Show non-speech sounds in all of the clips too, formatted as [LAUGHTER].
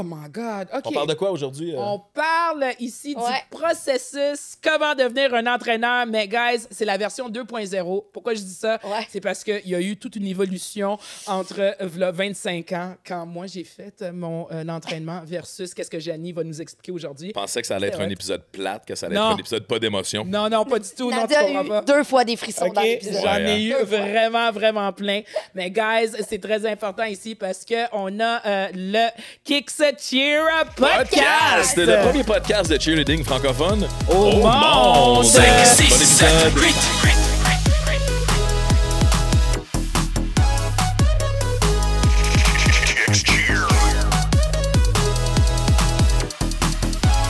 Oh my God. On parle de quoi aujourd'hui? Euh? On parle ici du processus, comment devenir un entraîneur. Mais, guys, c'est la version 2.0. Pourquoi je dis ça? C'est parce qu'il y a eu toute une évolution entre 25 euh, ans, quand moi j'ai fait euh, mon entraînement, versus qu'est-ce que Janie va nous expliquer aujourd'hui. Je pensais que ça allait être un épisode plate, que ça allait être un épisode pas d'émotion. Non, non, pas du tout. On a eu Deux fois des frissons dans l'épisode. J'en ai eu hein. vraiment, vraiment plein. Mais, guys, c'est très important ici parce qu'on a le Kicks Cheer Up Podcast. Le premier podcast de cheerleading francophone au, au monde. 5, 6, bon 7, 8.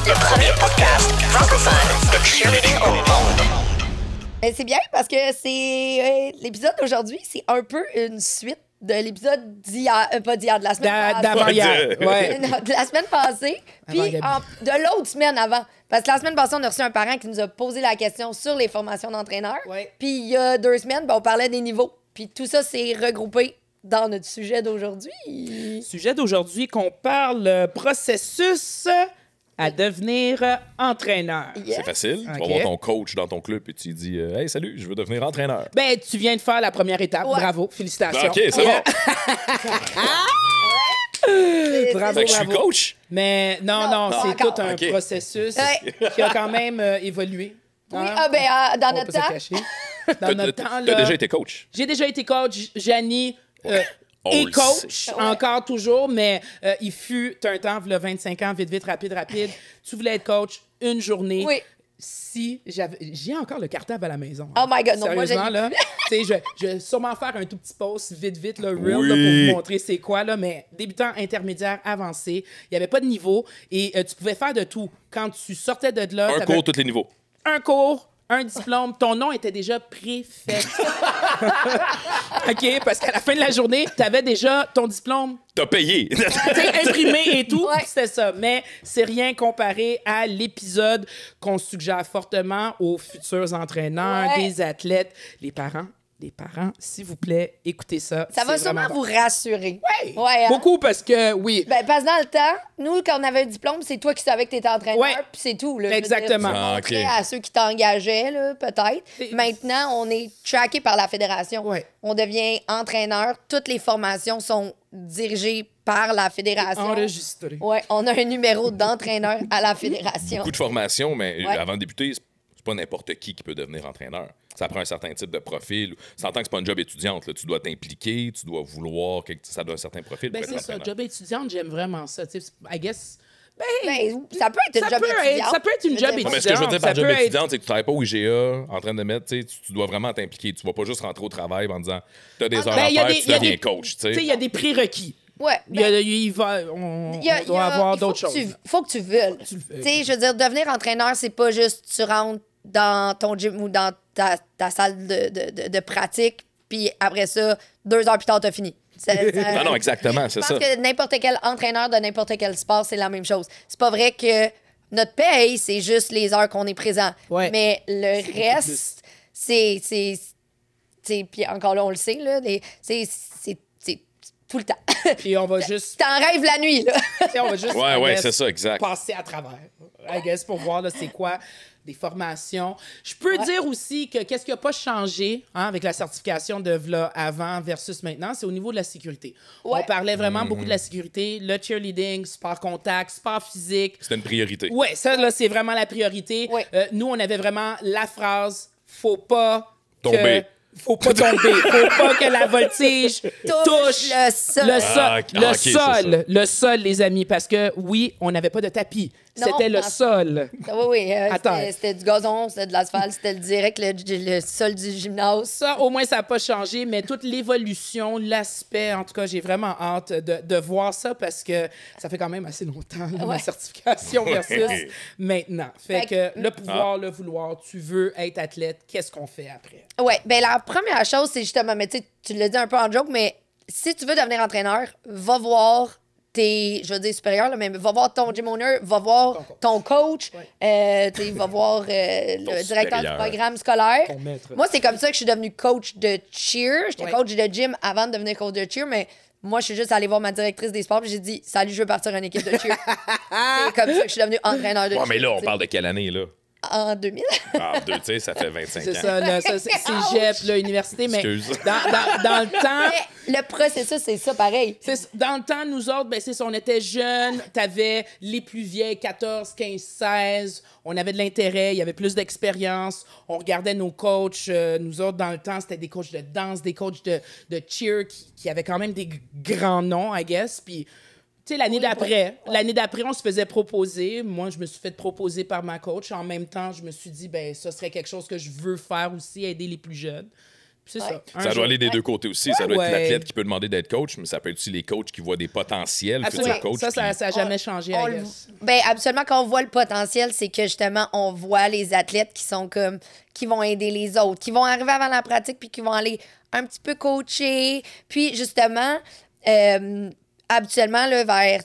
Le premier podcast francophone de cheerleading au monde. C'est bien parce que c'est euh, l'épisode d'aujourd'hui, c'est un peu une suite de l'épisode d'hier, euh, pas d'hier, de la semaine passée. [LAUGHS] ouais. de la semaine passée, puis de l'autre semaine avant. Parce que la semaine passée, on a reçu un parent qui nous a posé la question sur les formations d'entraîneurs. Puis il y a deux semaines, ben, on parlait des niveaux. Puis tout ça s'est regroupé dans notre sujet d'aujourd'hui. Sujet d'aujourd'hui qu'on parle euh, processus à devenir euh, entraîneur. C'est facile. Tu vas voir ton coach dans ton club et tu dis euh, Hey, salut, je veux devenir entraîneur. Ben, tu viens de faire la première étape. Bravo, félicitations. Ben, OK, c'est yeah. bon. [LAUGHS] Bravo, bravo. je suis coach? Mais non, non, c'est tout un processus qui a quand même euh, évolué. Oui, hein? ah, ben, ah, dans, notre temps. [LAUGHS] dans notre temps. là... Tu as déjà été coach? J'ai déjà été coach. Janie, Oh, et coach, encore toujours, mais euh, il fut un temps, le 25 ans, vite, vite, rapide, rapide. [LAUGHS] tu voulais être coach une journée. Oui. Si j'avais. J'ai encore le cartable à la maison. Hein. Oh my God, non, là. [LAUGHS] tu je, vais sûrement faire un tout petit post vite, vite, le real, pour vous montrer c'est quoi, là. Mais débutant, intermédiaire, avancé, il n'y avait pas de niveau et euh, tu pouvais faire de tout. Quand tu sortais de là. Un cours, tous les niveaux. Un cours, un diplôme, ton nom était déjà préfet. [LAUGHS] OK? Parce qu'à la fin de la journée, tu avais déjà ton diplôme. T'as payé. T'es [LAUGHS] imprimé et tout. ça. Mais c'est rien comparé à l'épisode qu'on suggère fortement aux futurs entraîneurs, des athlètes, les parents les parents, s'il vous plaît, écoutez ça. Ça va sûrement vous rassurer. Oui. Ouais, hein. Beaucoup parce que, oui. Ben, parce que dans le temps, nous, quand on avait un diplôme, c'est toi qui savais que tu étais entraîneur, puis c'est tout. Exactement. Dire, ah, À ceux qui t'engageaient, peut-être. Maintenant, on est traqué par la fédération. Ouais. On devient entraîneur. Toutes les formations sont dirigées par la fédération. Enregistrées. Oui, on a un numéro d'entraîneur à la fédération. Beaucoup de formations, mais avant de débuter, c'est pas n'importe qui qui peut devenir entraîneur. Ça prend un certain type de profil. Ça entend que c'est pas un job étudiante. Tu dois t'impliquer, tu dois vouloir, quelque... ça doit un certain profil. Ben, c'est ça. Job étudiante, j'aime vraiment ça. I guess. Ben, ben, ça peut être une job étudiant. ça peut être une job étudiante. ce que je veux dire par job étudiante, c'est que tu travailles pas au IGA en train de mettre, tu, dois vraiment t'impliquer. Tu vas pas juste rentrer au travail en disant, tu as des heures à ben, faire, des, tu deviens coach. il y a des prérequis. Ouais, il, va, il doit avoir d'autres choses. Il faut que tu veuilles. je veux dire, devenir entraîneur, c'est pas juste tu rentres dans ton gym ou dans ta, salle de, de, de pratique, puis après ça, deux heures plus tard, t'as fini. [LAUGHS] non, non, exactement, c'est ça. Je que n'importe quel entraîneur de n'importe quel sport, c'est la même chose. C'est pas vrai que notre paye, c'est juste les heures qu'on est présent. Mais le reste, c'est. Puis encore là, on le sait, là, c'est tout le temps. [LAUGHS] Puis on va juste. T'en rêves la nuit, là. [LAUGHS] on va juste. c'est ça, exact. Passer à travers, I guess, pour voir, c'est quoi des formations. Je peux dire aussi que qu'est-ce qui n'a pas changé hein, avec la certification de VLA avant versus maintenant, c'est au niveau de la sécurité. On parlait vraiment beaucoup de la mhm. sécurité, le cheerleading, sport contact, sport physique. C'était une priorité. Oui, ça, là, c'est vraiment la priorité. Euh, nous, on avait vraiment la phrase faut pas tomber. Que faut pas tomber. Faut pas que la voltige [LAUGHS] touche, le sol. le, ah, sol le sol, les amis, parce que oui, on n'avait pas de tapis. C'était le sol. Ah oui, oui. Euh, c'était du gazon, c'était de l'asphalte, c'était le direct, le, sol du gymnase. Ça, au moins, ça n'a pas changé, mais toute l'évolution, l'aspect, en tout cas, j'ai vraiment hâte de, de, voir ça parce que ça fait quand même assez longtemps, la certification versus maintenant. Fait, que, le pouvoir, le vouloir, tu veux être athlète, qu'est-ce qu'on fait après? Oui, bien, la première chose, c'est justement, mais tu l'as dit un peu en joke, mais si tu veux devenir entraîneur, va voir t'es, je veux dire, supérieur, là, mais va voir ton gym owner, va voir ton coach, euh, va voir euh, [LAUGHS] le directeur du programme scolaire. Moi, c'est comme ça que je suis devenu coach de cheer. J'étais coach de gym avant de devenir coach de cheer, mais moi, je suis juste allé voir ma directrice des sports et j'ai dit Salut, je veux partir en équipe de cheer. [LAUGHS] c'est comme ça que je suis devenu entraîneur de cheer. mais là, on parle de quelle année, là en 2000. ah, deux, tu ça fait 25 ans. C'est ça, c'est cégep, l'université, mais dans, le temps... le processus, c'est ça, pareil. Dans le temps, nous autres, ben, c'est on était jeunes, t'avais les plus vieilles, 14, 15, 16, on avait de l'intérêt, il y avait plus d'expérience, on regardait nos coachs, euh, nous autres, dans le temps, c'était des coachs de danse, des coachs de, cheer qui, qui avaient quand même des grands noms, I guess, puis... Tu l'année d'après, l'année d'après, on se faisait proposer. Moi, je me suis fait proposer par ma coach. En même temps, je me suis dit, ben, ça serait quelque chose que je veux faire aussi, aider les plus jeunes. C'est ça. ça doit aller des deux côtés aussi. ça doit être l'athlète qui peut demander d'être coach, mais ça peut être aussi les coachs qui voient des potentiels futurs coachs. Ça, ça n'a jamais changé. ben, absolument, quand on voit le potentiel, c'est que justement, on voit les athlètes qui sont comme qui vont aider les autres, qui vont arriver avant la pratique puis qui vont aller un petit peu coacher. Puis justement, euh, habituellement, là, vers,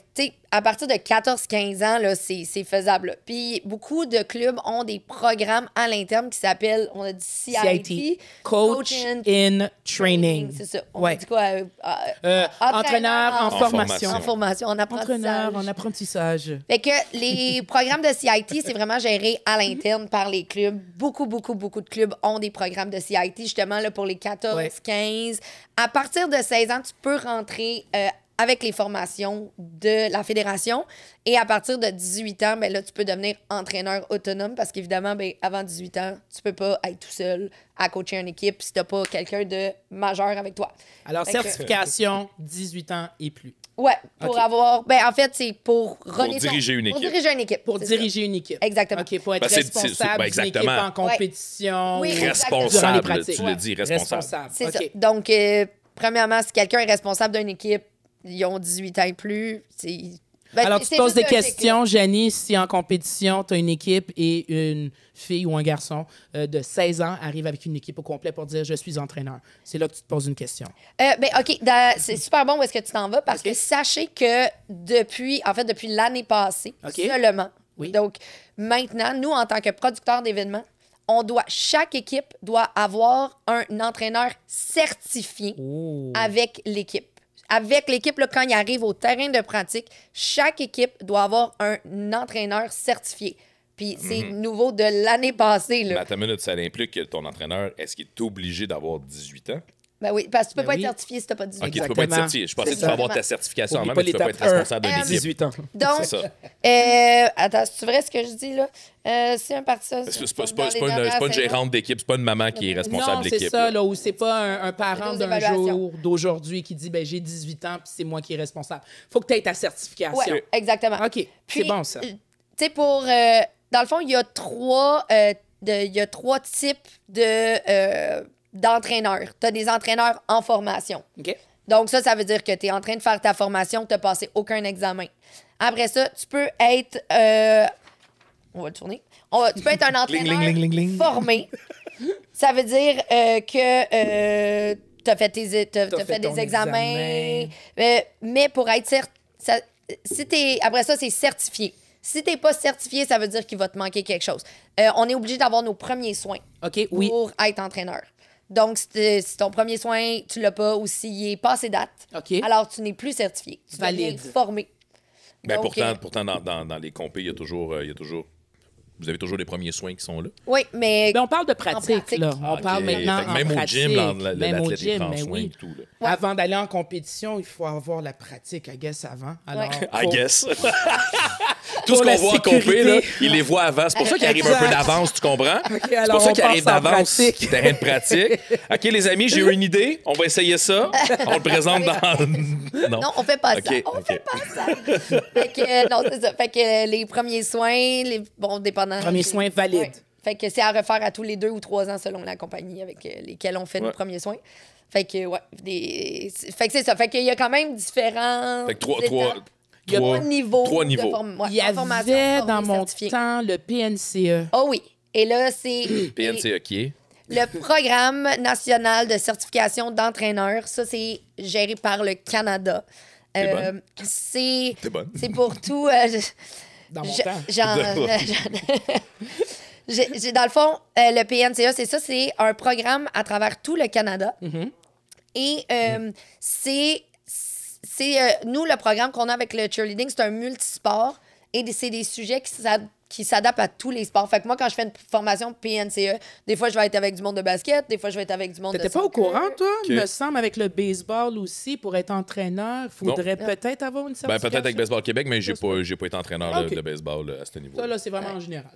à partir de 14-15 ans, là, c'est, faisable. Puis beaucoup de clubs ont des programmes à l'interne qui s'appellent, on a dit CIT, Coach, in, Training. c'est ça. ouais. quoi? Euh, ah, euh, ah, entraîneur, en, formation. En formation, en apprentissage. Entraîneur en apprentissage. Fait que les [LAUGHS] programmes de CIT, c'est vraiment géré à l'interne par les clubs. Beaucoup, beaucoup, beaucoup de clubs ont des programmes de CIT, justement, là, pour les 14-15. À partir de 16 ans, tu peux rentrer euh, avec les formations de la fédération. Et à partir de 18 ans, ben là, tu peux devenir entraîneur autonome parce qu'évidemment, ben, avant 18 ans, tu peux pas être tout seul à coacher une équipe si tu n'as pas quelqu'un de majeur avec toi. Alors, certification, 18 ans et plus. Ouais, pour avoir. Ben, en fait, c'est pour, pour diriger une équipe. Pour diriger une équipe. Pour diriger une équipe. Exactement. OK, pour être ben, responsable ben, d'une équipe en compétition. Oui, responsable. tu le dis, responsable. C'est ça. Donc, euh, premièrement, si quelqu'un est responsable d'une équipe, ils ont 18 ans et plus. Ben, Alors, tu te poses des questions, Janie, si en compétition, tu as une équipe et une fille ou un garçon euh, de 16 ans arrive avec une équipe au complet pour dire je suis entraîneur. C'est là que tu te poses une question. Euh, ben, OK, c'est super bon où est-ce que tu t'en vas parce que sachez que depuis, en fait, depuis l'année passée seulement, donc maintenant, nous, en tant que producteurs d'événements, on doit, chaque équipe doit avoir un entraîneur certifié avec l'équipe avec l'équipe, quand ils arrivent au terrain de pratique, chaque équipe doit avoir un entraîneur certifié. Puis c'est mhm. nouveau de l'année passée. Là. à ta minute, ça implique que ton entraîneur, est-ce qu'il est obligé d'avoir 18 ans? Ben oui, parce que tu peux ben pas être certifié si t'as pas 18 ans. OK, tu peux pas être certifié. Je pensais que tu peux avoir ta certification même mais tu peux pas être responsable d'un euh, 18 ans. Donc, euh, attends, c'est vrai ce que je dis, là? Euh, c'est un parti... C'est pas, pas, pas, pas, une gérante d'équipe, c'est pas une maman qui est responsable de d'équipe. c'est ça, là, où c'est pas un, parent d'un jour, d'aujourd'hui, qui dit, ben j'ai 18 ans, puis c'est moi qui est responsable. Faut que tu aies ta certification. ouais exactement. OK, c'est bon, ça. Euh, tu sais, pour... dans le fond, il y a trois... il y a trois types de d'entraîneurs. Tu as des entraîneurs en formation. Donc, ça, ça veut dire que tu es en train de faire ta formation, tu n'as passé aucun examen. Après ça, tu peux être. Euh, on va le tourner. tu peux être un [LAUGHS] entraîneur formé. ça veut dire euh, que euh, tu as fait, tes, fait, des examens. Euh, mais pour être certifié. Si après ça, c'est certifié. Si t'es pas certifié, ça veut dire qu'il va te manquer quelque chose. on est obligé d'avoir nos premiers soins pour être entraîneur. Donc, si ton premier soin, tu l'as pas ou s'il est passé date, alors tu n'es plus certifié. Tu vas formé. Ben pourtant, euh, pourtant dans, les compés, toujours, il y a toujours euh, vous avez toujours les premiers soins qui sont là. Oui, mais. mais on parle de pratique, là. Ah, on parle maintenant. même au gym, l'athlète est en soins et tout. Avant d'aller en compétition, il faut avoir la pratique, I guess, avant. Alors, [LAUGHS] I guess. [LAUGHS] tout ce qu'on voit compé, compétition, il les voit avant. C'est pour ça qu'il arrive un peu d'avance, tu comprends? c'est pour ça qu'il arrive d'avance. [LAUGHS] Terrain de pratique. OK, les amis, j'ai eu une idée. On va essayer ça. On le présente dans. non. on fait pas ça. On fait pas ça. fait que, euh, non, ça. Fait que euh, les premiers soins, les... bon, dépend Premiers soins valides. Fait que c'est à refaire à tous les deux ou trois ans selon la compagnie avec euh, lesquelles on fait nos premiers soins. Fait que, ouais. Des... Fait que c'est ça. Fait qu'il y a quand même différents. trois, il y a trois, de niveau. niveaux. il y avait dans mon temps le PNCE. Oh ah oui. Et là, c'est. [CLEARS THROAT] PNCE qui est? Le Programme national de certification d'entraîneur. Ça, c'est géré par le Canada. Euh, c'est. C'est pour [LAUGHS] tout. Euh, dans [LAUGHS] [LAUGHS] dans le fond, euh, le PNCA, c'est ça, c'est un programme à travers tout le Canada. Mm-hmm. Et euh, c'est, euh, nous, le programme qu'on a avec le cheerleading, c'est un multisport. Et c'est des sujets qui ça qui s'adapte à tous les sports. Fait que moi, quand je fais une formation PNCE, des fois, je vais être avec du monde de basket, des fois, je vais être avec du monde de. T'étais pas au courant, toi? Il me semble, avec le baseball aussi, pour être entraîneur, il faudrait peut-être avoir une ben, certification. Ben, peut-être avec Baseball Québec, mais j'ai pas, j'ai pas été entraîneur de, baseball euh, à ce niveau. Ça, là, c'est vraiment en général.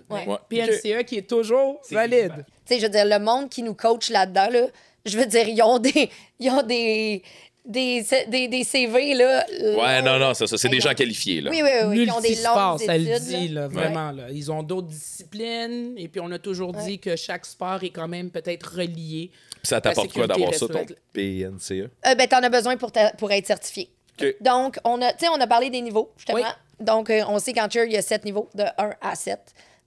PNCE qui est toujours valide. Tu sais, je veux dire, le monde qui nous coach là-dedans, là, je veux dire, ils ont des. Ils ont des des, des, des, CV, là. Ouais, non, non, c'est ça. C'est des gens qualifiés, là. Oui, oui, oui. Ils ont des longues ça le dit, là, vraiment. Là. Ils ont d'autres disciplines. Et puis, on a toujours dit que chaque sport est quand même peut-être relié. Puis ça t'apporte quoi d'avoir ça, ton PNCE? Euh, ben, t'en as besoin pour, pour être certifié. Donc, on a, Tu sais, on a parlé des niveaux, justement. Donc, euh, on sait qu'en cheer, il y a sept niveaux, de 1 à 7.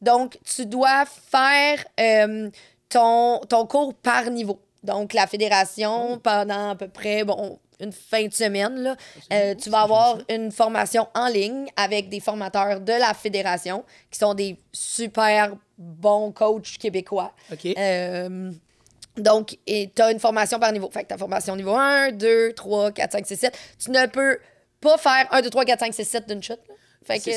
Donc, tu dois faire euh, ton, ton cours par niveau. Donc, la fédération, oh. pendant à peu près, bon, une fin de semaine. Là. Euh, tu vas avoir une formation en ligne avec des formateurs de la fédération qui sont des super bons coachs québécois. OK. Euh, donc, tu as une formation par niveau. Fait que ta formation niveau 1, 2, 3, 4, 5, 6, 7. Tu ne peux pas faire 1, 2, 3, 4, 5, 6, 7 d'une chute.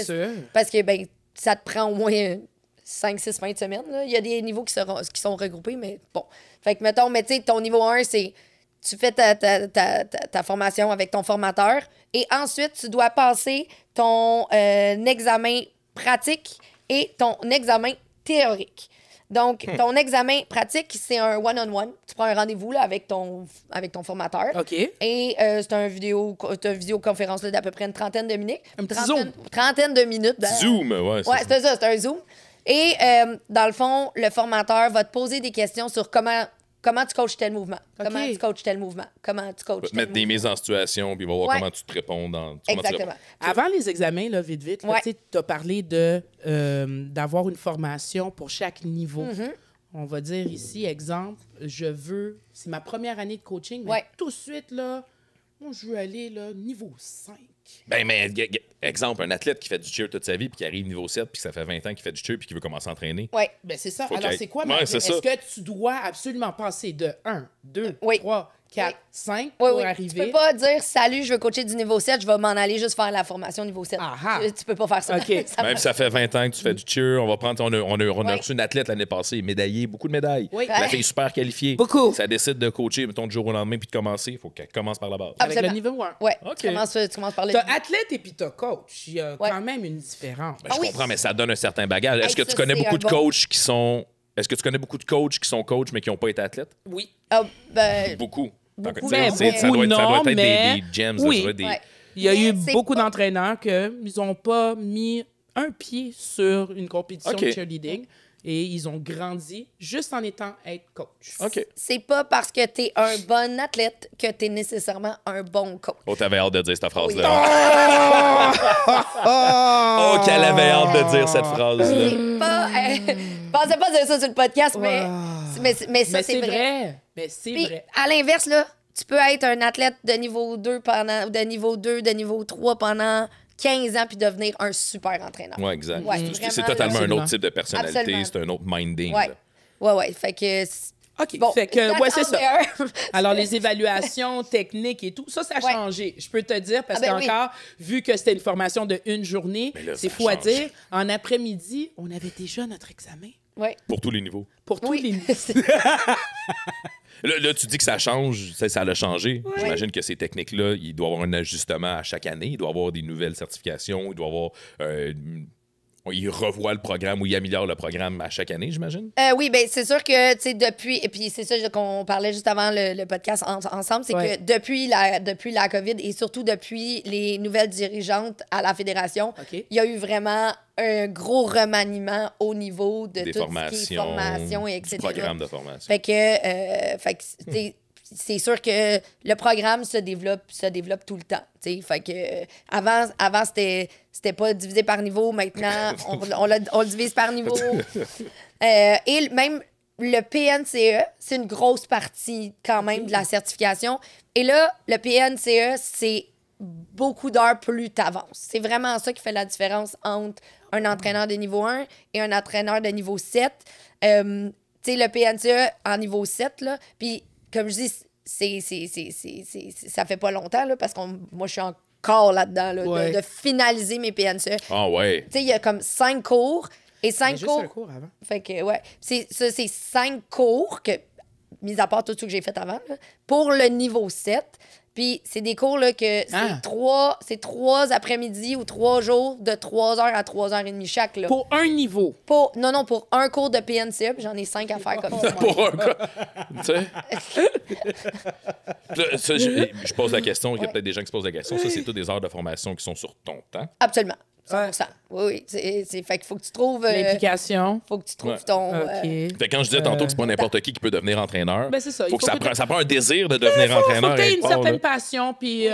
sûr. Parce que ben, ça te prend au moins 5, 6 fins de semaine. Il y a des niveaux qui, seront, qui sont regroupés, mais bon. Fait que, mettons, mais tu sais, ton niveau 1, c'est tu fais ta, formation avec ton formateur et ensuite, tu dois passer ton euh, examen pratique et ton examen théorique. Donc, hmm. ton examen pratique, c'est un one-on-one. Tu prends un rendez-vous avec ton, avec ton formateur. OK. Et euh, c'est un vidéo, une vidéoconférence d'à peu près une trentaine de minutes. Un trentaine, Trentaine de minutes. Ben, zoom, oui. Ouais, c'est ça, c'est un zoom. Et euh, dans le fond, le formateur va te poser des questions sur comment Comment tu coaches tel mouvement? Comment tu coaches tel mouvement? Comment tu coaches tel Mettre des mises en situation, puis voir comment tu te réponds. Dans, Exactement. Avant les examens, là, vite, vite, tu as parlé euh, d'avoir une formation pour chaque niveau. Mm-hmm. On va dire ici, exemple, je veux, c'est ma première année de coaching, mais tout de suite, là, moi, je veux aller là, niveau 5. Ben, mais exemple, un athlète qui fait du cheer toute sa vie, puis qui arrive niveau 7, puis ça fait 20 ans qu'il fait du cheer, puis qui veut commencer à entraîner. Oui, ben c'est ça. Alors, c'est quoi, ouais, Est-ce que tu dois absolument passer de 1, 2, 3, 4, 5 pour oui. arriver. Tu peux pas dire salut, je veux coacher du niveau 7, je vais m'en aller juste faire la formation niveau 7. Tu, ne peux pas faire ça. [LAUGHS] Même si ça fait 20 ans que tu fais du cheer, on va prendre on a, reçu une athlète l'année passée, médaillée, beaucoup de médailles. La fille super qualifiée. Beaucoup. Ça décide de coacher mettons du jour au lendemain puis de commencer, il faut qu'elle commence par la base. Avec le niveau 1. Oui. Ok. Tu, commences, le niveau par le T'as athlète et puis t'as coach, il y a quand même une différence. Ben, je ah comprends mais ça donne un certain bagage. Est-ce que tu connais beaucoup de coachs qui sont est-ce que tu connais beaucoup de coachs qui sont coachs mais qui n'ont pas été athlètes? Oui. Ah, ben, beaucoup. Ben, ça doit, être des, gems. Il y a eu beaucoup d'entraîneurs qui n'ont pas mis un pied sur une compétition de cheerleading et ils ont grandi juste en étant être coach. C'est pas parce que tu es un bon athlète que tu es nécessairement un bon coach. Oh, t'avais hâte de dire cette phrase-là. [LAUGHS] oh, qu'elle avait hâte de dire cette ah. phrase-là. Euh, je ne pensais pas dire ça sur le podcast, mais, mais, mais ça, c'est vrai. Mais c'est vrai. À l'inverse, là, tu peux être un athlète de niveau 2 pendant, de niveau 2, de niveau 3 pendant 15 ans puis devenir un super entraîneur. Oui, exact. c'est totalement un autre type de personnalité, c'est un autre minding. Oui, oui, ouais, fait OK, c'est ça. Euh, [LAUGHS] Alors, les évaluations techniques et tout, ça, ça a changé. Je peux te dire, parce ah, ben vu que c'était une formation de une journée, c'est fou à dire, en après-midi, on avait déjà notre examen. Ouais. Pour tous les niveaux. Pour tous les [LAUGHS] niveaux. [LAUGHS] Là, tu dis que ça change, ça, ça changé. J'imagine que ces techniques-là, il doit y avoir un ajustement à chaque année. Il doit y avoir des nouvelles certifications, il doit y avoir euh, il revoient le programme ou il améliore le programme à chaque année, j'imagine? Euh, oui, bien, c'est sûr que, tu sais, depuis, et puis c'est ça qu'on parlait juste avant le, podcast ensemble, c'est que depuis la, depuis la COVID et surtout depuis les nouvelles dirigeantes à la fédération, il y a eu vraiment un gros remaniement au niveau de des formations, ce etc. de formation. Fait que, euh, fait que c'est sûr que le programme se développe, se développe tout le temps. Fait que euh, avant, avant c'était, pas divisé par niveau. Maintenant, [LAUGHS] on, le, divise par niveau. [LAUGHS] Euh, et même le PNCE, c'est une grosse partie quand même de la certification. Et là, le PNCE, c'est beaucoup d'heures plus t'avances. C'est vraiment ça qui fait la différence entre un entraîneur de niveau 1 et un entraîneur de niveau 7. Euh, le PNCE en niveau 7, là, puis comme je dis, c'est, c'est, ça fait pas longtemps, là, parce que moi, je suis encore là-dedans, de, finaliser mes PNC. E. Ah ouais. Tu sais, il y a comme cinq cours et cinq cours. Juste cours avant. Fait que, ouais. C'est, ça, c'est cinq cours que, mis à part tout ce que j'ai fait avant, pour le niveau 7. Puis c'est des cours là, que c'est ah. trois, trois après-midi ou trois jours de 3h à 3h30 chaque. Là. Pour un niveau? Pour, non, non, pour un cours de PNC, j'en ai cinq à faire comme [LAUGHS] ça. pour un cours. [LAUGHS] je, je, pose la question, il y a peut-être des gens qui se posent la question. Ça, c'est tous des heures de formation qui sont sur ton temps. Absolument. 100%. ça. Oui, oui. C'est, fait qu'il faut que tu trouves. Euh, L'implication. faut que tu trouves ton. Euh, fait quand je disais tantôt que c'est pas euh, n'importe qui qui peut devenir entraîneur. Ben, Faut, que, ça, prend, un désir de devenir entraîneur. Faut que tu aies une certaine passion, puis.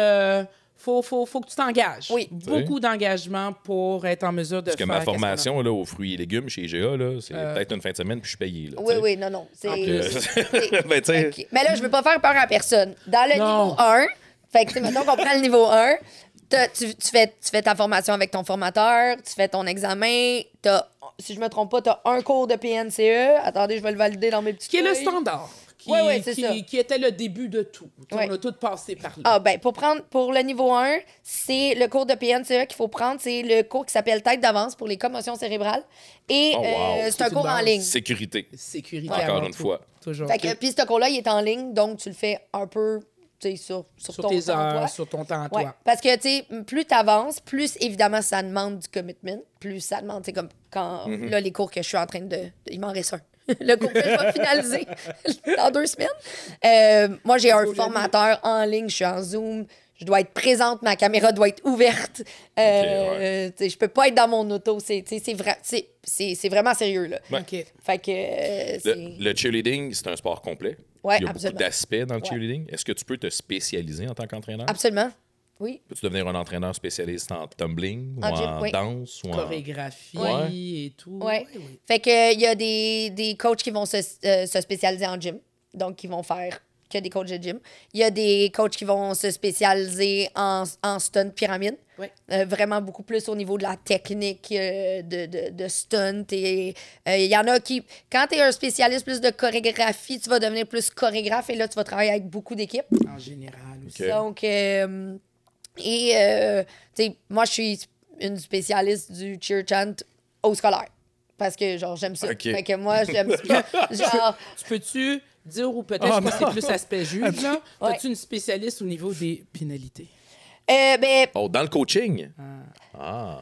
faut, faut, faut que tu t'engages. Oui. Beaucoup d'engagement pour être en mesure de Parce faire... Parce que ma formation là, aux fruits et légumes chez IGA, c'est peut-être une fin de semaine puis je suis payé. Là, oui, oui, non, non. [LAUGHS] ben, Mais là, je veux pas faire peur à personne. Dans le niveau 1, fait que maintenant qu'on prend le niveau 1, tu, fais, tu fais ta formation avec ton formateur, tu fais ton examen, si je me trompe pas, tu as un cours de PNCE. Attendez, je vais le valider dans mes petits. Qui est le standard. Qui, était le début de tout. On a tout passé par là. Ah, ben, pour, prendre, pour le niveau 1, c'est le cours de PNCE qu'il faut prendre. C'est le cours qui s'appelle Tête d'avance pour les commotions cérébrales. Et oh, euh, c'est un cours en ligne. Sécurité. Sécurité. Encore une fois. Toujours. Puis ce cours-là, il est en ligne, donc tu le fais un peu sur, ton euh, sur ton temps toi. Parce que, tu sais, plus tu avances, plus évidemment ça demande du commitment, plus ça demande, tu comme quand, mhm. là, les cours que je suis en train de. il m'en reste un. [LAUGHS] le cours que je vais finaliser [LAUGHS] dans deux semaines. Euh, moi, j'ai un formateur en ligne, je suis en Zoom. Je dois être présente, ma caméra doit être ouverte. Euh, ne Je peux pas être dans mon auto. C'est vrai, vraiment sérieux. Là. Fait que, euh, le cheerleading, c'est un sport complet il y a beaucoup d'aspects dans le cheerleading. Est-ce que tu peux te spécialiser en tant qu'entraîneur? Absolument. Oui. Peux-tu devenir un entraîneur spécialiste en tumbling ou en, danse ou chorégraphie et tout? Oui. Fait que il euh, y a des, coachs qui vont se, euh, spécialiser en gym, donc qui vont faire que des coachs de gym. Il y a des coachs qui vont se spécialiser en, en stunt pyramide. Euh, vraiment beaucoup plus au niveau de la technique euh, de, de, de, stunt. Euh, il y en a qui, quand tu es un spécialiste plus de chorégraphie, tu vas devenir plus chorégraphe et là, tu vas travailler avec beaucoup d'équipes. En général Donc, et tu sais, moi, je suis une spécialiste du cheer chant au scolaire parce que, genre, j'aime ça. Fait que moi, j'aime ça. [LAUGHS] genre... Tu peux-tu dire, ou peut-être oh que c'est plus aspect juge, là, as-tu une spécialiste au niveau des pénalités? Euh, ben, oh, dans le coaching? Ah.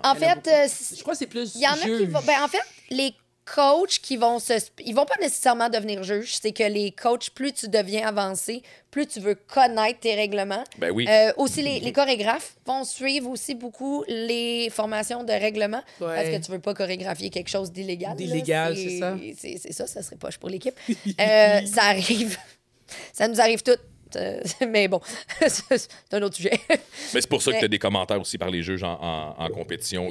Ah. en fait, euh, Je c'est plus. en les coachs qui vont se. Ils vont pas nécessairement devenir juges. C'est que les coachs, plus tu deviens avancé, plus tu veux connaître tes règlements. Ben oui. Euh, aussi, les, chorégraphes vont suivre aussi beaucoup les formations de règlement parce que tu veux pas chorégraphier quelque chose d'illégal. D'illégal, c'est ça. C'est ça, ça serait poche pour l'équipe. [LAUGHS] ça arrive. Ça nous arrive toutes. Euh, [LAUGHS] mais bon, [LAUGHS] c'est un autre sujet. mais c'est pour ça que tu as des commentaires aussi par les juges en, compétition.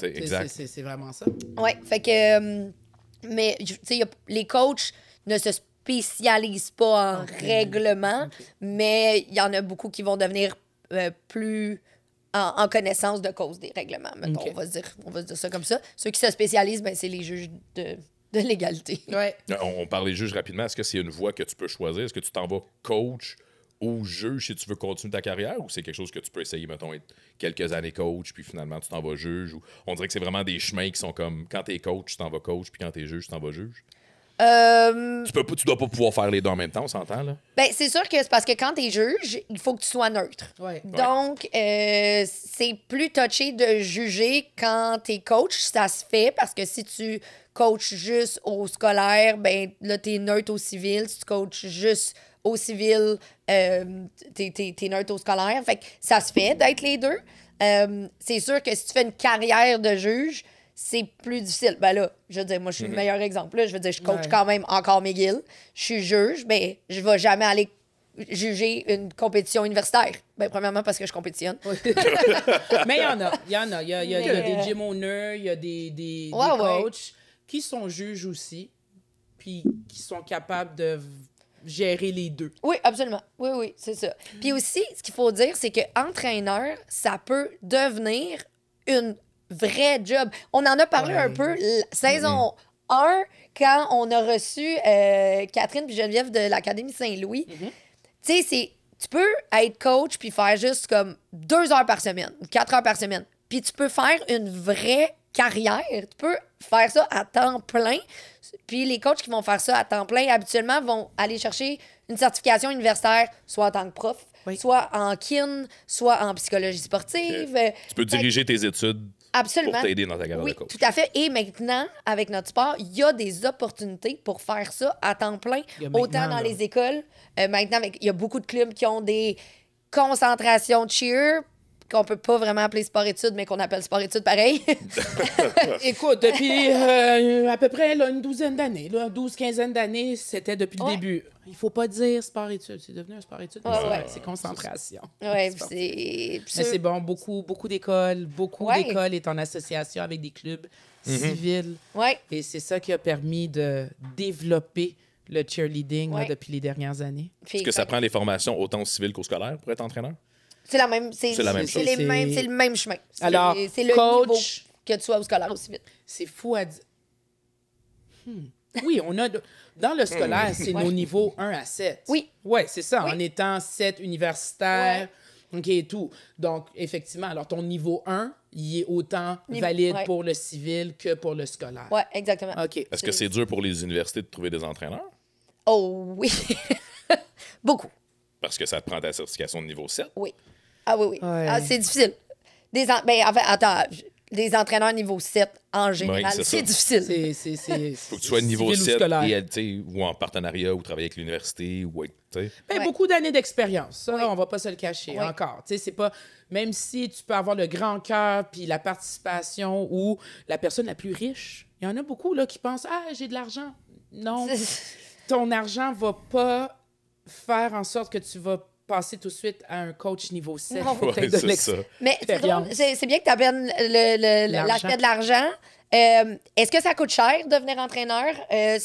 C'est, vraiment ça. Oui, fait que. Euh, mais, tu sais, les coachs ne se spécialisent pas en règlement, mais il y en a beaucoup qui vont devenir euh, plus. En, connaissance de cause des règlements, on, va se dire, ça comme ça. Ceux qui se spécialisent, ben, c'est les juges de, de l'égalité. Euh, on, parlait juge rapidement. Est-ce que c'est une voie que tu peux choisir? Est-ce que tu t'en vas coach ou juge si tu veux continuer ta carrière ou c'est quelque chose que tu peux essayer, mettons, être quelques années coach, puis finalement tu t'en vas juge? Ou... On dirait que c'est vraiment des chemins qui sont comme quand t'es coach, tu t'en vas coach, puis quand t'es juge, tu t'en vas juge. Euh, tu, peux tu dois pas pouvoir faire les deux en même temps, on s'entend, là? Ben, c'est sûr que c'est parce que quand tu es juge, il faut que tu sois neutre. Donc, euh, c'est plus touché de juger quand tu es coach. Ça se fait parce que si tu coaches juste au scolaire, ben là, es neutre au civil. Si tu coaches juste au civil, euh, es neutre au scolaire. Fait ça se fait d'être les deux. Euh, c'est sûr que si tu fais une carrière de juge, c'est plus difficile. Ben là, je veux dire, moi, je suis le mhm. meilleur exemple. je veux dire, je coach quand même encore McGill. Je suis juge, mais je ne vais jamais aller juger une compétition universitaire. Ben, premièrement, parce que je compétitionne. [LAUGHS] mais il y en a. Il y en a. Il y a, des gym owners, il y a des, coachs qui sont juges aussi, puis qui sont capables de gérer les deux. Oui, absolument. Oui, oui, c'est ça. Puis aussi, ce qu'il faut dire, c'est que entraîneur, ça peut devenir une vrai job. On en a parlé un peu saison 1 mm-hmm. quand on a reçu euh, Catherine et Geneviève de l'Académie Saint-Louis. Mm-hmm. Tu sais, c'est tu peux être coach puis faire juste comme deux heures par semaine, quatre heures par semaine. Puis tu peux faire une vraie carrière. Tu peux faire ça à temps plein. Puis les coachs qui vont faire ça à temps plein, habituellement, vont aller chercher une certification universitaire, soit en tant que prof, soit en kin, soit en psychologie sportive. Tu peux diriger tes études Absolument. pour t'aider dans ta carrière de coach. Tout à fait. Et maintenant, avec notre sport, il y a des opportunités pour faire ça à temps plein, autant dans les écoles. Euh, maintenant, il y a beaucoup de clubs qui ont des concentrations de cheer qu'on peut pas vraiment appeler sport-études, mais qu'on appelle sport-études pareil. [LAUGHS] Écoute, depuis euh, à peu près une douzaine d'années, douze 12 quinzaine d'années, c'était depuis le début. Il faut pas dire sport-études, c'est devenu un sport-études, c'est concentration. [LAUGHS] Oui, c'est... Mais c'est bon, beaucoup, beaucoup d'écoles, beaucoup d'écoles est en association avec des clubs mhm. civils civils. Et c'est ça qui a permis de développer le cheerleading depuis les dernières années. Est-ce que ça prend des formations autant civiles qu'au scolaire pour être entraîneur? C'est la même, c'est, le même chemin. Alors, le coach, niveau que tu sois au scolaire au civil. C'est fou à dire. Hmm. Oui, on a. Dans le scolaire, c'est hmm. nos niveaux 1 à 7. Oui. Oui, c'est ça, en étant 7 universitaires, OK, et tout. Donc, effectivement, alors ton niveau 1, il est autant valide pour le civil que pour le scolaire. Oui, exactement. OK. Est-ce que c'est dur pour les universités de trouver des entraîneurs? Oh oui. [LAUGHS] Beaucoup. Parce que ça te prend ta certification de niveau 7. Oui. Ah oui, oui. Ah, c'est difficile. Des en... ben, fait, attends, les entraîneurs niveau 7 en général, c'est difficile. Il [LAUGHS] faut que tu sois niveau 7 ou, et, ou en partenariat ou travailler avec l'université. ben, Beaucoup d'années d'expérience, ça, on va pas se le cacher encore. C'est pas, même si tu peux avoir le grand cœur puis la participation ou la personne la plus riche, il y en a beaucoup là, qui pensent Ah, j'ai de l'argent. Non, [LAUGHS] ton argent va pas faire en sorte que tu vas passer tout de suite à un coach niveau 7. de Mais c'est bien que tu le l'aspect de l'argent. Euh, est-ce que ça coûte cher devenir entraîneur? Euh,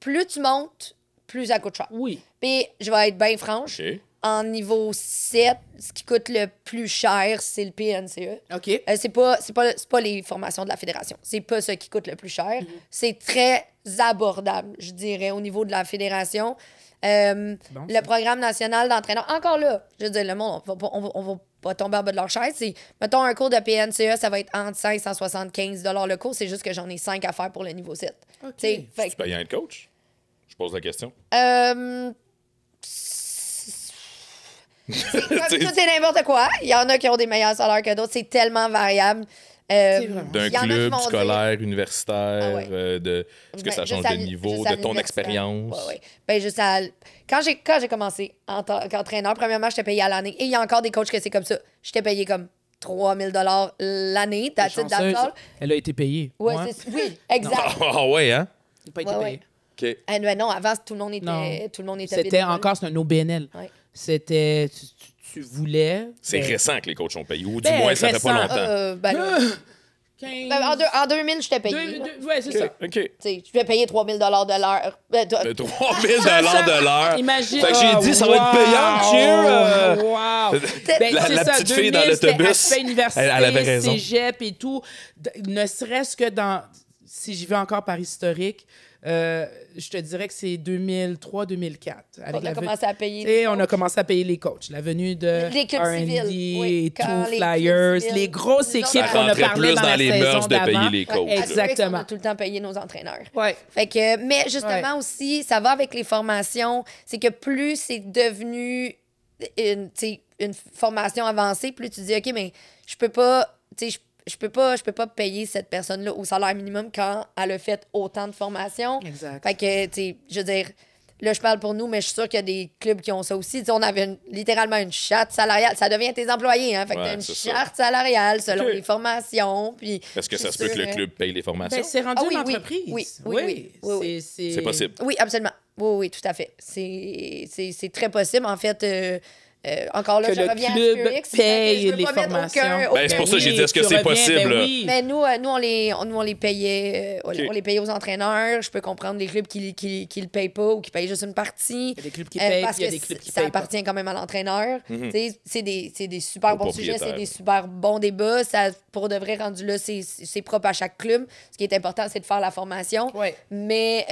plus tu montes, plus ça coûte cher. Oui. Puis je vais être bien franche. En niveau 7, ce qui coûte le plus cher, c'est le PNCE. OK. Euh, c'est pas, pas, pas les formations de la fédération. C'est pas ce qui coûte le plus cher. Mhm. C'est très abordable, je dirais, au niveau de la fédération. Euh, le programme national d'entraînement. Encore là, je veux dire, le monde, on va, on va pas tomber en bas de leur chaise. mettons, un cours de PNCE, ça va être entre 5 et 175 le cours. C'est juste que j'en ai 5 à faire pour le niveau 7. Okay. Fait... Tu payes un coach? Je pose la question. Euh... [LAUGHS] C'est n'importe quoi. Il y en a qui ont des meilleurs salaires que d'autres. C'est tellement variable. Euh, D'un club scolaire, universitaire, ah euh, de ce que ben, ça change de niveau, de ton expérience. Ouais, ouais. Ben, juste à... Quand j'ai, quand j'ai commencé en tant qu'entraîneur, premièrement, j'étais payé à l'année. Et il y a encore des coachs que c'est comme ça. J'étais payé comme 3000 dollars l'année, t'as Elle a été payée. oui, exact. [LAUGHS] Ah ouais, hein? Elle n'a pas été payée. Eh ben non, avant, tout le monde était, tout le monde C'était encore, c'est un OBNL. C'était. Tu, voulais. C'est récent que les coachs ont payé, ou du ben, moins, ça fait pas longtemps. Euh, ben, ah! ben, en, deux, en, 2000, je t'ai payé. ouais, c'est ça. tu vas je vais payer 3000 de l'heure. 3 de... 3000 de l'heure. Imagine. Fait que j'ai dit, ça va être payant, tu ah, wow. Euh. [LAUGHS] la, petite fille dans l'autobus. Elle, elle avait raison. cégep et tout. Ne serait-ce que dans. Si j'y vais encore par historique, euh, je te dirais que c'est 2003-2004. On a commencé à payer. Et on a commencé à payer les coachs. La venue de R&D oui, Flyers, les, grosses équipes qu'on a parlé dans, dans, les saison de payer les coachs. exactement. On a tout le temps payé nos entraîneurs. Ouais. Fait que, mais justement aussi, ça va avec les formations. C'est que plus c'est devenu une, une formation avancée, plus tu dis, OK, mais je peux pas je peux pas je peux pas payer cette personne là au salaire minimum quand elle a fait autant de formations. Exact. Fait que tu sais, je veux dire là je parle pour nous mais je suis sûr qu'il y a des clubs qui ont ça aussi. on avait littéralement une charte salariale, ça devient tes employés hein, fait que une charte salariale selon les formations puis Est-ce que ça se peut que le club paye les formations ben, c'est rendu ah oui, entreprise. Oui, oui, oui, c'est possible. Oui, absolument. Oui, oui, tout à fait. C'est très possible. En fait, euh, euh, encore là, que je le reviens club paye les formations. Ben, c'est pour ça que j'ai dit est-ce que c'est ben possible? Mais ben, nous, euh, nous, on les, on, on les payait, euh, on les aux entraîneurs. Je peux comprendre les clubs qui, qui, qui le payent pas ou qui payent juste une partie. Il y a des clubs qui payent, parce que y a des clubs qui ça appartient quand même à l'entraîneur. Mhm. C'est des, super bons sujets, c'est des super bons débats. Ça, pour de vrai, rendu là, c'est propre à chaque club. Ce qui est important, c'est de faire la formation. Mais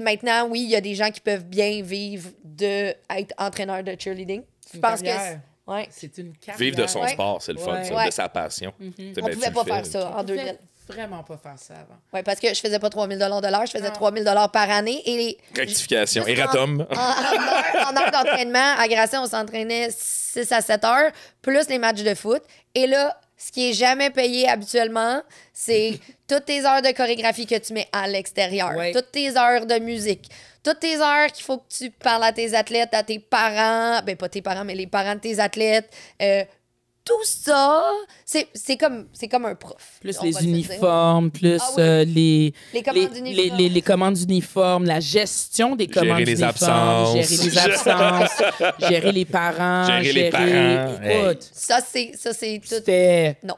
maintenant, oui, il y a des gens qui peuvent bien vivre d'être entraîneur de cheerleading. Je pense que ouais. c'est une carrière. Vivre de son sport, c'est le fun, ouais. de sa passion. Mhm. On ne ben, pouvait pas faire ça en 2000 vraiment pas faire ça avant. Oui, parce que je ne faisais pas 3000 dollars de l'heure, je faisais 3000 dollars par année et les rectification, erratum. En, en, d'entraînement, à Grasset, on s'entraînait 6 à 7 heures plus les matchs de foot et là ce qui est jamais payé habituellement, c'est [LAUGHS] toutes tes heures de chorégraphie que tu mets à l'extérieur, toutes tes heures de musique, toutes tes heures qu'il faut que tu parles à tes athlètes, à tes parents, ben pas tes parents, mais les parents de tes athlètes, euh, tout ça, c'est comme, comme un prof. Plus les uniformes, ah plus euh, les, les, commandes les, d'uniformes, la gestion des commandes gérer les absences. Gérer les [LAUGHS] absences, gérer les parents. Gérer, les parents. Ça, c'est tout. Non.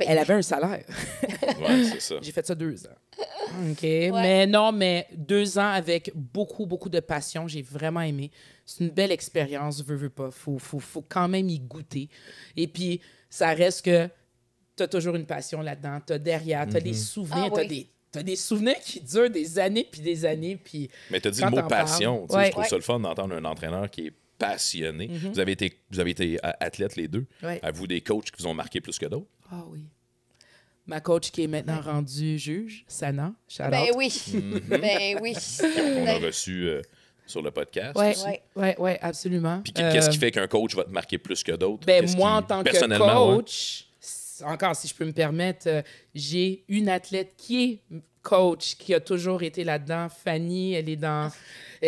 Elle avait un salaire. [LAUGHS] c'est ça. J'ai fait ça deux ans. Ah, OK. Mais non, mais deux ans avec beaucoup, beaucoup de passion. J'ai vraiment aimé. C'est une belle expérience, veux, veux pas. Faut, faut, quand même y goûter. Et puis, ça reste que tu as toujours une passion là-dedans. Tu as derrière, tu as des mhm. souvenirs, ah tu as des T'as des souvenirs qui durent des années puis des années. Puis Mais t'as dit le mot passion. Je trouve ça le fun d'entendre un entraîneur qui est passionné. Mhm. Vous avez été, vous avez été athlète les deux. À vous, des coachs qui vous ont marqué plus que d'autres. Ah oui. Ma coach qui est maintenant rendue juge, Sana, Charlotte. Ben, mhm. ben oui, ben oui. On a reçu euh, sur le podcast. Oui, oui, Oui, absolument. Puis qu'est-ce qui euh, fait qu'un coach va te marquer plus que d'autres? Ben moi, en tant que coach, encore si je peux me permettre, euh, j'ai une athlète qui est coach qui a toujours été là-dedans. Fanny, elle est dans. Ah.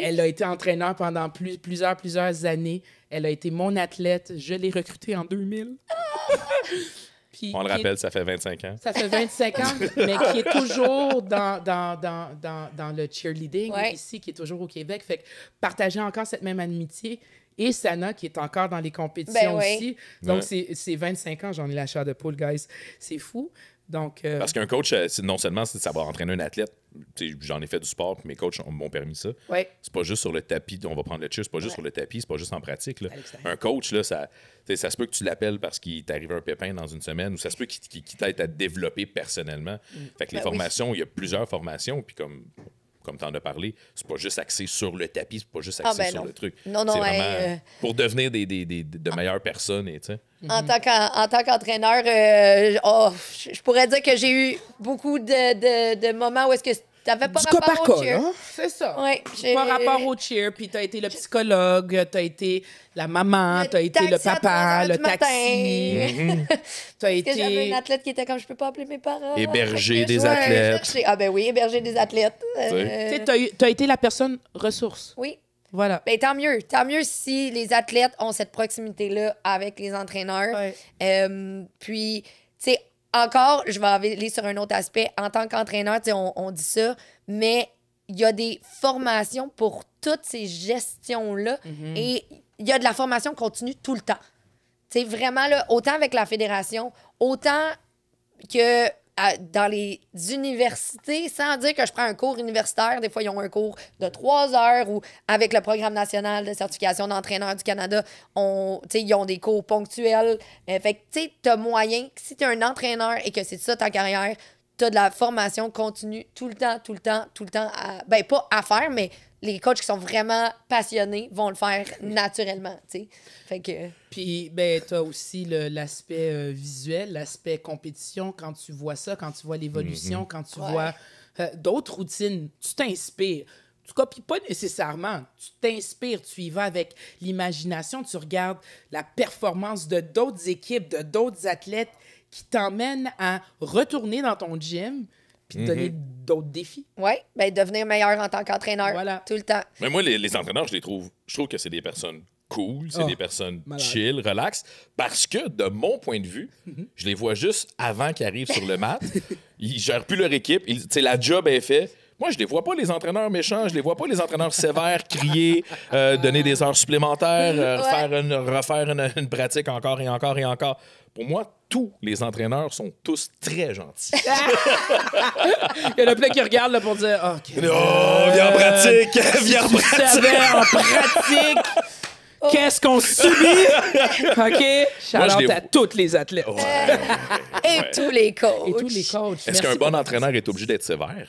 Elle a été entraîneur pendant plusieurs, plusieurs années. Elle a été mon athlète. Je l'ai recrutée en 2000. Ah! [LAUGHS] On le rappelle, ça fait 25 ans. Ça fait 25 ans, mais qui est toujours dans, dans, le cheerleading ici, qui est toujours au Québec. Fait partager encore cette même amitié. Et Sana, qui est encore dans les compétitions ben aussi. Donc, c'est 25 ans, j'en ai la chair de poule, guys. C'est fou. Euh, parce qu'un coach, euh, non seulement ça va entraîner un athlète, j'en ai fait du sport, puis mes coachs m'ont permis ça. C'est pas juste sur le tapis, on va prendre le tir, c'est pas juste sur le tapis, c'est pas juste en pratique. Un coach, là, ça, ça se peut que tu l'appelles parce qu'il t'arrive un pépin dans une semaine, ou ça se peut qu'il t'aide à développer personnellement. Mm. Fait que ben les formations, il y a plusieurs formations, puis comme comme tu en as parlé, c'est pas juste axé sur le tapis, c'est pas juste ah, axé ben sur le truc. Non, non, c'est vraiment euh, euh, pour devenir des, des, des, de meilleures personnes. Et, mhm. En tant qu'entraîneur, euh, oh, je pourrais dire que j'ai eu beaucoup de, de, de moments où est-ce que tu pas, pas rapport au cheer. Hein? C'est ça. Ouais, pas rapport au cheer, puis t'as été le psychologue, t'as été la maman, t'as été le papa, le taxi. Mm [LAUGHS] -hmm. t'as été... J'avais une athlète qui était comme, je peux pas appeler mes parents. Héberger des athlètes. Ah ben oui, héberger des athlètes. Euh, tu T'as as été la personne ressource. Oui. Voilà. Ben, tant mieux. Tant mieux si les athlètes ont cette proximité-là avec les entraîneurs. Euh, puis, tu sais, encore, je vais aller sur un autre aspect. En tant qu'entraîneur, on, dit ça, mais il y a des formations pour toutes ces gestions-là mhm. et il y a de la formation continue tout le temps. C'est vraiment autant avec la fédération, autant que dans les universités, sans dire que je prends un cours universitaire, des fois, ils ont un cours de trois heures ou avec le Programme national de certification d'entraîneur du Canada, on, ils ont des cours ponctuels. Euh, fait que, tu sais, t'as moyen, si t'es un entraîneur et que c'est ça ta carrière, t'as de la formation continue tout le temps, tout le temps, tout le temps, à, ben pas à faire, mais les coachs qui sont vraiment passionnés vont le faire naturellement, tu sais. Puis, ben, as aussi l'aspect euh, visuel, l'aspect compétition, quand tu vois ça, quand tu vois l'évolution, mm-hmm. quand tu vois euh, d'autres routines, tu t'inspires. Tu copies pas nécessairement, tu t'inspires, tu y vas avec l'imagination, tu regardes la performance de d'autres équipes, de d'autres athlètes qui t'emmènent à retourner dans ton gym, puis de mhm. donner d'autres défis. Oui, ben devenir meilleur en tant qu'entraîneur tout le temps. Mais moi, les, entraîneurs, je les trouve, je trouve que c'est des personnes cool, c'est ah, des personnes chill, relax, parce que de mon point de vue, mhm. je les vois juste avant qu'ils arrivent sur le mat. [LAUGHS] ils gèrent plus leur équipe, c'est la job est faite. Moi, je les vois pas, les entraîneurs méchants, je les vois pas, les entraîneurs sévères crier, euh, donner des heures supplémentaires, euh, refaire une, pratique encore et encore et encore. Pour moi, tous les entraîneurs sont tous très gentils. [LAUGHS] Il y en a plein qui regardent pour dire OK. Non, oh, viens en euh, pratique, viens en pratique. Oh. Qu'est-ce qu'on subit? OK? Charlotte à tous les athlètes. Et tous les coachs. Et tous les coachs. Est-ce qu'un bon entraîneur est obligé d'être sévère?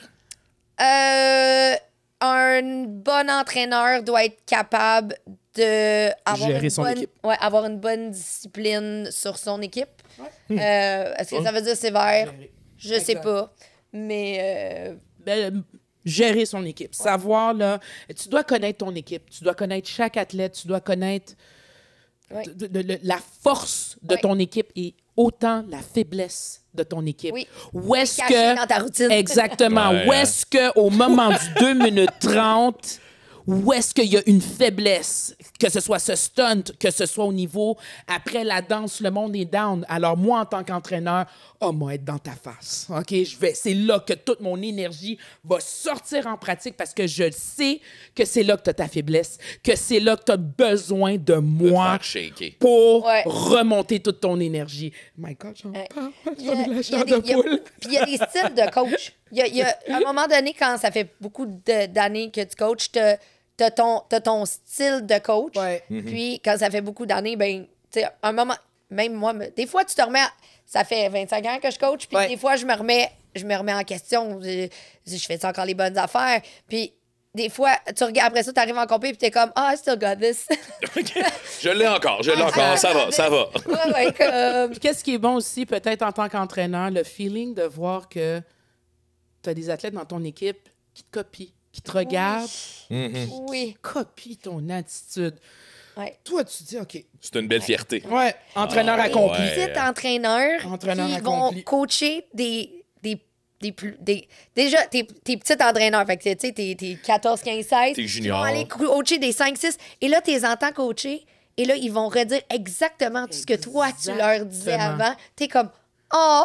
Euh, un bon entraîneur doit être capable de avoir une bonne, Ouais, avoir une bonne discipline sur son équipe. Hmm. Euh, est-ce que ça veut dire sévère? Je sais pas. Mais. Euh, ben, euh, gérer son équipe. Savoir, là, tu dois connaître ton équipe, tu dois connaître chaque athlète, tu dois connaître. la force de ton équipe et autant la faiblesse de ton équipe. Oui. Où est-ce que exactement, où hein. est-ce que au moment du 2 minutes 30 où est-ce qu'il y a une faiblesse, que ce soit ce stunt, que ce soit au niveau après la danse, le monde est down. Alors moi, en tant qu'entraîneur, oh moi être dans ta face, ok Je vais, c'est là que toute mon énergie va sortir en pratique parce que je sais que c'est là que tu as ta faiblesse, que c'est là que tu as besoin de moi pour remonter toute ton énergie. My God, j'en euh, parle, Il y a des styles de coach. Il y a, un moment donné, quand ça fait beaucoup d'années que tu coaches, t'as ton, ton style de coach. Mhm. Puis quand ça fait beaucoup d'années, ben, tu un moment, même moi, des fois, tu te remets. ça fait 25 ans que je coach, puis des fois, je me remets, je me remets en question. Je, fais fais encore les bonnes affaires? Puis des fois, tu regardes, après ça, tu arrives en compé puis tu es comme, ah, I still got this. [LAUGHS] [LAUGHS] Je l'ai encore, je l'ai ah, encore, ça va, [LAUGHS] ça va. Qu'est-ce qui est bon aussi, peut-être en tant qu'entraîneur, le feeling de voir que tu as des athlètes dans ton équipe qui te copient, qui te regardent, oui. Mm-hmm. ton attitude. Toi, tu dis, OK. C'est une belle fierté. Ouais, entraîneur ah, accompli. ouais. entraîneurs entraîneur qui vont coacher des, déjà, tes, tes petits entraîneurs. Fait que, tu sais, t'es, t'es 14, 15, 16. T'es junior. Ils vont aller coacher des 5, 6. Et là, t'es entends coacher. Et là, ils vont redire exactement tout ce que toi, tu leur disais avant. T'es comme, Oh!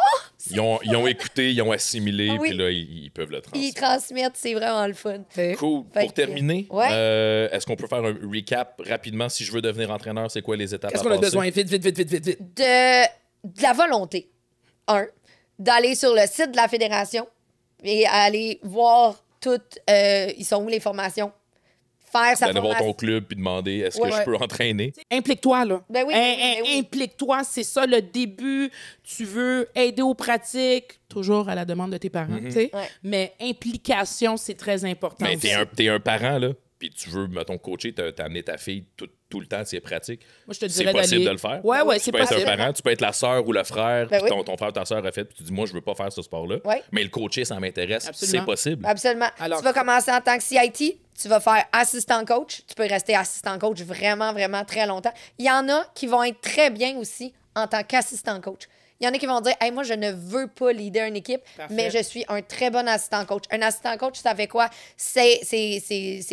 Ils ont, écouté, ils ont assimilé, ah puis là, ils, peuvent le transmettre. Ils transmettent, c'est vraiment le fun. Cool. Pour terminer, euh, est-ce qu'on peut faire un recap rapidement? Si je veux devenir entraîneur, c'est quoi les étapes à Qu'est-ce qu'on a besoin? Vite, vite, vite, vite, vite, vite. De, la volonté, un. D'aller sur le site de la fédération et aller voir toutes... Euh, ils sont où les formations? faire D'aller voir ton club puis demander est-ce que je peux entraîner. Implique-toi, là. Ben, ben, ben oui, Implique-toi, c'est ça le début. Tu veux aider aux pratiques, toujours à la demande de tes parents, mm-hmm. tu sais. Mais implication, c'est très important. Mais t'es un, un parent, là puis tu veux, mettons, coacher, amené ta fille tout, le temps, c'est pratique. Moi, je te dirais C'est possible de le faire. Ouais, ouais, c'est possible. Tu peux être un parent, tu peux être la sœur ou le frère, ben ton, frère ou ta sœur a fait, puis tu dis, moi, je veux pas faire ce sport-là. Mais le coacher, ça m'intéresse. C'est possible. Absolument. Alors, tu vas commencer en tant que CIT, tu vas faire assistant coach. Tu peux rester assistant coach vraiment, vraiment très longtemps. Il y en a qui vont être très bien aussi en tant qu'assistant coach. Il y en a qui vont dire moi, je ne veux pas leader une équipe, mais je suis un très bon assistant coach. Un assistant coach, ça fait quoi? C'est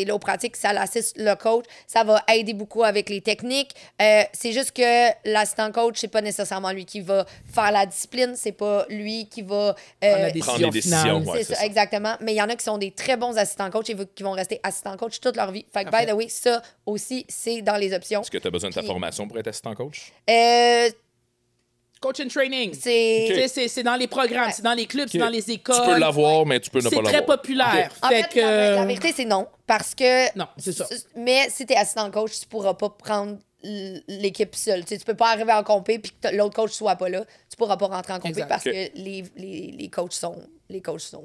l'eau pratique, ça l'assiste le coach, ça va aider beaucoup avec les techniques. Euh, c'est juste que l'assistant coach, c'est pas nécessairement lui qui va faire la discipline, c'est pas lui qui va euh, prendre les décisions. C'est ça, exactement. Mais il y en a qui sont des très bons assistants coach et qui vont rester assistant coach toute leur vie. Fait by the way, ça aussi, c'est dans les options. Est-ce que tu as besoin de ta formation pour être assistant coach? Euh, Coaching training. C'est dans les programmes, c'est dans les clubs, c'est dans les écoles. Tu peux l'avoir, mais tu peux ne pas l'avoir. C'est très populaire. en fait, la, vérité, c'est non. Parce que. Non, c'est ça. Mais si tu es assistant coach, tu pourras pas prendre l'équipe seule. Tu, ne peux pas arriver en compé et que l'autre coach ne soit pas là. Tu pourras pas rentrer en compé parce que les, les coachs sont les coachs sont,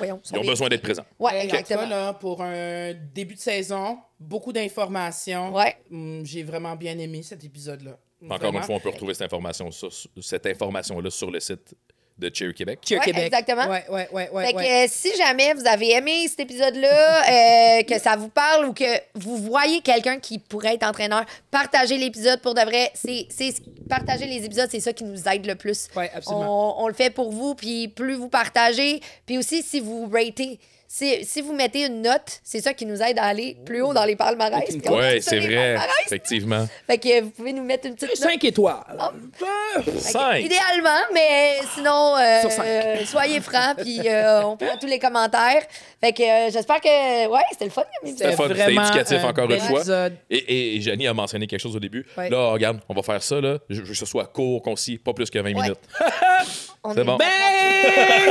Ils ont besoin d'être présents. Oui, exactement. là, hein, pour un début de saison, beaucoup d'informations. Ouais. Hum, j'ai vraiment bien aimé cet épisode-là. Encore une fois, on peut retrouver cette information-là information sur le site de Cheer Québec. Québec. Exactement. Ouais, ouais, ouais, ouais, fait que, euh, si jamais vous avez aimé cet épisode-là, euh, que ça vous parle ou que vous voyez quelqu'un qui pourrait être entraîneur, partagez l'épisode pour de vrai. C'est, partager les épisodes, c'est ça qui nous aide le plus. Oui, absolument. On, on le fait pour vous, puis plus vous partagez, puis aussi si vous ratez si vous mettez une note, c'est ça qui nous aide à aller plus haut dans les palmarès. Oui, c'est vrai. Effectivement. Fait que vous pouvez nous mettre une petite. Note. Ah. Cinq étoiles. idéalement, mais sinon, euh, euh, soyez francs, puis euh, on prend tous les commentaires. Fait que j'espère que. Ouais, c'était le fun, C'était éducatif encore une fois. Et, et, a mentionné quelque chose au début. Là, regarde, on va faire ça, là. Je veux que ce soit court, concis, pas plus que 20 minutes. [LAUGHS] C'est bon. Ben,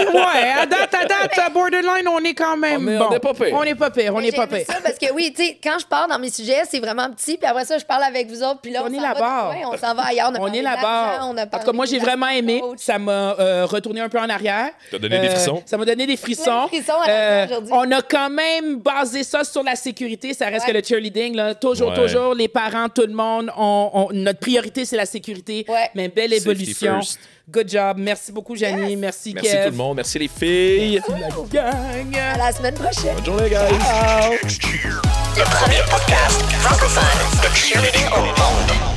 ouais, à date, à date, à borderline, on est quand même. On bon. on est pas pire. On est pas pire, on est pas pire. ça parce que oui, tu sais, quand je parle dans mes sujets, c'est vraiment petit, puis après ça, je parle avec vous autres, puis là, on, est là-bas. On s'en va ailleurs. On, on est là-bas. En tout cas, moi, j'ai vraiment aimé. Ça m'a euh, retourné un peu en arrière. Ça m'a donné des euh, frissons. Ça m'a donné des frissons. Euh, on a quand même basé ça sur la sécurité. Ça reste que le cheerleading, là, toujours, toujours, les parents, tout le monde, on, notre priorité, c'est la sécurité. Mais belle évolution. Good job. Merci beaucoup, Janie. Yes. Merci, Merci Kev. tout le monde. Merci les filles. Merci la gang. À la semaine prochaine. Bonne journée, guys. Ciao. Le premier podcast francophone de cheerleading au monde.